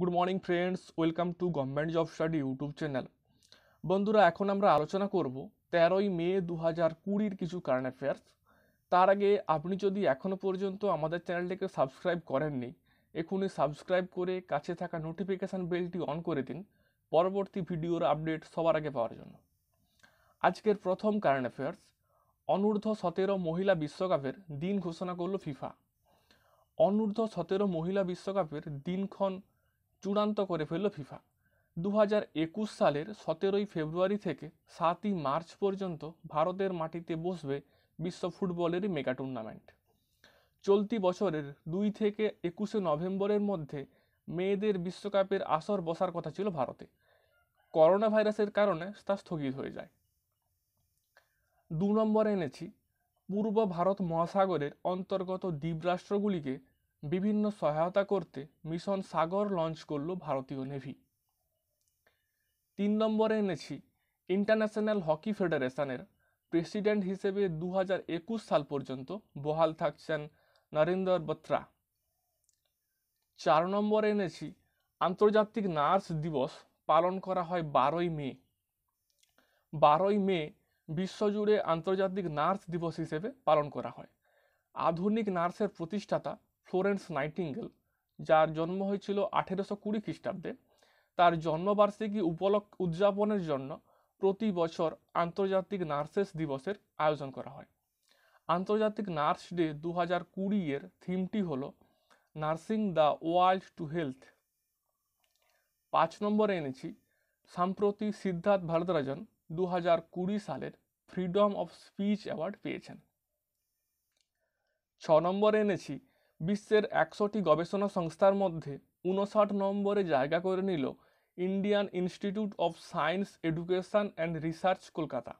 good morning friends welcome to government job study YouTube channel বন্ধুরা এখন আমরা আলোচনা করব তেরোই মে দু হাজার কুড়ির কিছু কারেন্ট অ্যাফেয়ার্স তার আগে আপনি যদি এখনও পর্যন্ত আমাদের চ্যানেলটিকে সাবস্ক্রাইব করেননি এখনই সাবস্ক্রাইব করে কাছে থাকা নোটিফিকেশান বেলটি অন করে দিন পরবর্তী ভিডিওর আপডেট সবার আগে পাওয়ার জন্য আজকের প্রথম কারেন্ট অ্যাফেয়ার্স অনূর্ধ্ব সতেরো মহিলা বিশ্বকাপের দিন ঘোষণা করল ফিফা অনূর্ধ্ব সতেরো মহিলা বিশ্বকাপের দিনক্ষণ চূড়ান্ত করে ফেলল ফিফা দু হাজার একুশ সালের সতেরোই ফেব্রুয়ারি থেকে সাতই মার্চ পর্যন্ত ভারতের মাটিতে বসবে বিশ্ব ফুটবলেরই মেগা টুর্নামেন্ট চলতি বছরের দুই থেকে একুশে নভেম্বরের মধ্যে মেয়েদের বিশ্বকাপের আসর বসার কথা ছিল ভারতে করোনা ভাইরাসের কারণে তা স্থগিত হয়ে যায় দু নম্বরে এনেছি পূর্ব ভারত মহাসাগরের অন্তর্গত দ্বীপরাষ্ট্রগুলিকে বিভিন্ন সহায়তা করতে মিশন সাগর লঞ্চ করল ভারতীয় নেভি তিন নম্বরে এনেছি ইন্টারন্যাশনাল হকি ফেডারেশনের প্রেসিডেন্ট হিসেবে দু সাল পর্যন্ত বহাল থাকছেন নরেন্দর বত্রা চার নম্বরে এনেছি আন্তর্জাতিক নার্স দিবস পালন করা হয় বারোই মে বারোই মে বিশ্বজুড়ে আন্তর্জাতিক নার্স দিবস হিসেবে পালন করা হয় আধুনিক নার্সের প্রতিষ্ঠাতা ফ্লোরেন্স নাইটিঙ্গেল যার জন্ম হয়েছিল আঠেরোশো কুড়ি খ্রিস্টাব্দে তার জন্মবার্ষিকী উপলক্ষ উদযাপনের জন্য প্রতি বছর আন্তর্জাতিক নার্সেস দিবসের আয়োজন করা হয় আন্তর্জাতিক নার্স ডে দু হাজার কুড়ি এর থিমটি হল nursing the world to health পাঁচ নম্বরে এনেছি সাম্প্রতি সিদ্ধার্থ ভারতরাজন দু হাজার কুড়ি সালের ফ্রিডম অফ স্পিচ অ্যাওয়ার্ড পেয়েছেন ছ নম্বরে এনেছি বিশ্বের একশোটি গবেষণা সংস্থার মধ্যে উনষাট নম্বরে জায়গা করে নিল Indian Institute of Science Education and Research Kolkata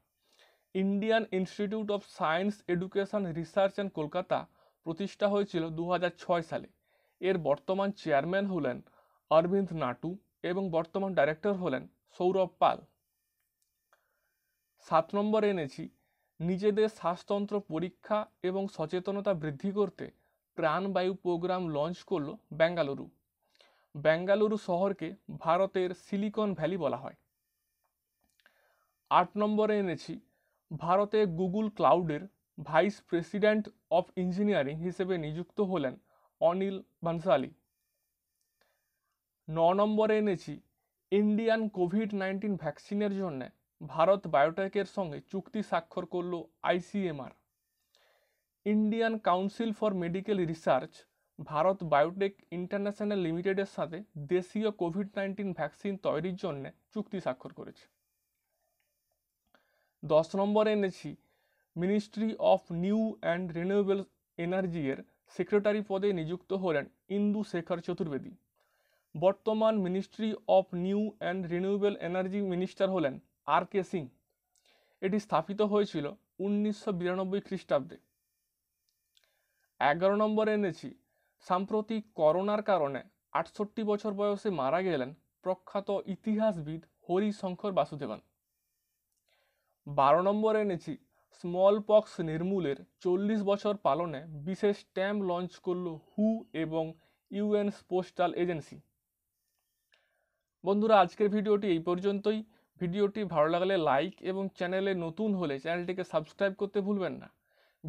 Indian Institute of Science Education Research and Kolkata প্রতিষ্ঠা হয়েছিল দু সালে এর বর্তমান চেয়ারম্যান হলেন অরবিন্দ নাটু এবং বর্তমান ডাইরেক্টর হলেন সৌরভ পাল সাত নম্বরে এনেছি নিজেদের শ্বাসতন্ত্র পরীক্ষা এবং সচেতনতা বৃদ্ধি করতে প্রাণবায়ু প্রোগ্রাম লঞ্চ করল বেঙ্গালুরু বেঙ্গালুরু শহরকে ভারতের সিলিকন ভ্যালি বলা হয় আট নম্বরে এনেছি ভারতে গুগল ক্লাউডের ভাইস প্রেসিডেন্ট অফ ইঞ্জিনিয়ারিং হিসেবে নিযুক্ত হলেন অনিল বানসালি ন নম্বরে এনেছি ইন্ডিয়ান কোভিড নাইন্টিন ভ্যাকসিনের জন্য ভারত বায়োটেকের সঙ্গে চুক্তি স্বাক্ষর করল ICMR Indian Council for Medical Research Bharat Biotech International লিমিটেডের সাথে দেশীয় কোভিড নাইন্টিন ভ্যাকসিন তৈরির জন্য চুক্তি স্বাক্ষর করেছে দশ নম্বরে এনেছি Ministry of New and Renewable Energy এর সেক্রেটারি পদে নিযুক্ত হলেন ইন্দু শেখর চতুর্বেদী বর্তমান Ministry of New and Renewable Energy minister হলেন আর কে সিং এটি স্থাপিত হয়েছিল উনিশশো বিরানব্বই খ্রিস্টাব্দে এগারো নম্বরে এনেছি সাম্প্রতিক করোনার কারণে আটষট্টি বছর বয়সে মারা গেলেন প্রখ্যাত ইতিহাসবিদ হরিশঙ্কর বাসুদেবন বারো নম্বরে এনেছি স্মল পক্স নির্মূলের চল্লিশ বছর পালনে বিশেষ স্ট্যাম্প লঞ্চ করল হু এবং ইউএন পোস্টাল এজেন্সি বন্ধুরা আজকের ভিডিওটি এই পর্যন্তই ভিডিওটি ভালো লাগলে লাইক এবং চ্যানেলে নতুন হলে চ্যানেলটিকে সাবস্ক্রাইব করতে ভুলবেন না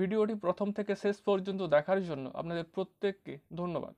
ভিডিওটি প্রথম থেকে শেষ পর্যন্ত দেখার জন্য আপনাদের প্রত্যেককে ধন্যবাদ